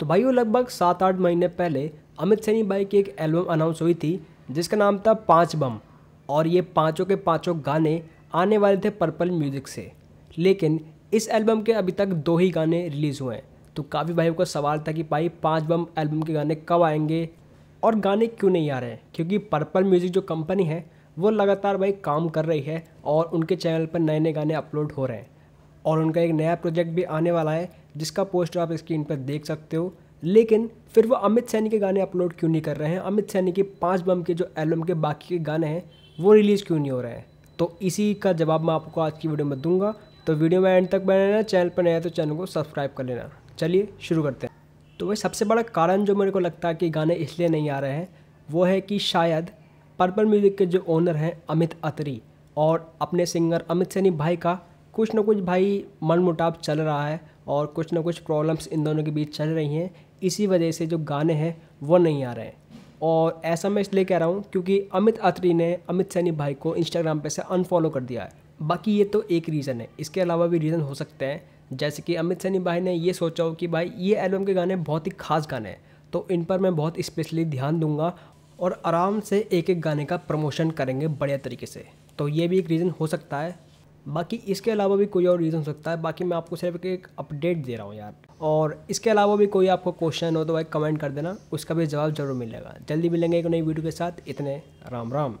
तो भाई वो लगभग सात आठ महीने पहले अमित सैनी भाई की एक एल्बम अनाउंस हुई थी जिसका नाम था पाँच बम और ये पाँचों के पाँचों गाने आने वाले थे पर्पल म्यूज़िक से लेकिन इस एल्बम के अभी तक दो ही गाने रिलीज़ हुए हैं तो काफ़ी भाइयों का सवाल था कि भाई पाँच बम एल्बम के गाने कब आएंगे और गाने क्यों नहीं आ रहे हैं क्योंकि पर्पल म्यूज़िक जो कंपनी है वो लगातार भाई काम कर रही है और उनके चैनल पर नए नए गाने अपलोड हो रहे हैं और उनका एक नया प्रोजेक्ट भी आने वाला है जिसका पोस्टर आप स्क्रीन पर देख सकते हो लेकिन फिर वो अमित सैनी के गाने अपलोड क्यों नहीं कर रहे हैं अमित सैनी के पाँच बम के जो एल्बम के बाकी के गाने हैं वो रिलीज़ क्यों नहीं हो रहे हैं तो इसी का जवाब मैं आपको आज की वीडियो में दूंगा तो वीडियो में एंड तक बने रहना चैनल पर नया तो चैनल को सब्सक्राइब कर लेना चलिए शुरू करते हैं तो वह सबसे बड़ा कारण जो मेरे को लगता है कि गाने इसलिए नहीं आ रहे हैं वो है कि शायद पर्पल म्यूज़िक के जो ओनर हैं अमित अतरी और अपने सिंगर अमित सैनी भाई का कुछ ना कुछ भाई मनमुटाव चल रहा है और कुछ ना कुछ प्रॉब्लम्स इन दोनों के बीच चल रही हैं इसी वजह से जो गाने हैं वो नहीं आ रहे हैं और ऐसा मैं इसलिए कह रहा हूँ क्योंकि अमित अत्री ने अमित सैनी भाई को इंस्टाग्राम पे से अनफॉलो कर दिया है बाकी ये तो एक रीज़न है इसके अलावा भी रीज़न हो सकते हैं जैसे कि अमित सैनी भाई ने ये सोचा हो कि भाई ये एल्बम के गाने बहुत ही खास गाने हैं तो इन पर मैं बहुत स्पेशली ध्यान दूंगा और आराम से एक एक गाने का प्रमोशन करेंगे बढ़िया तरीके से तो ये भी एक रीज़न हो सकता है बाकी इसके अलावा भी कोई और रीज़न हो सकता है बाकी मैं आपको सिर्फ एक अपडेट दे रहा हूँ यार और इसके अलावा भी कोई आपको क्वेश्चन हो तो भाई कमेंट कर देना उसका भी जवाब जरूर मिलेगा जल्दी मिलेंगे एक नई वीडियो के साथ इतने राम राम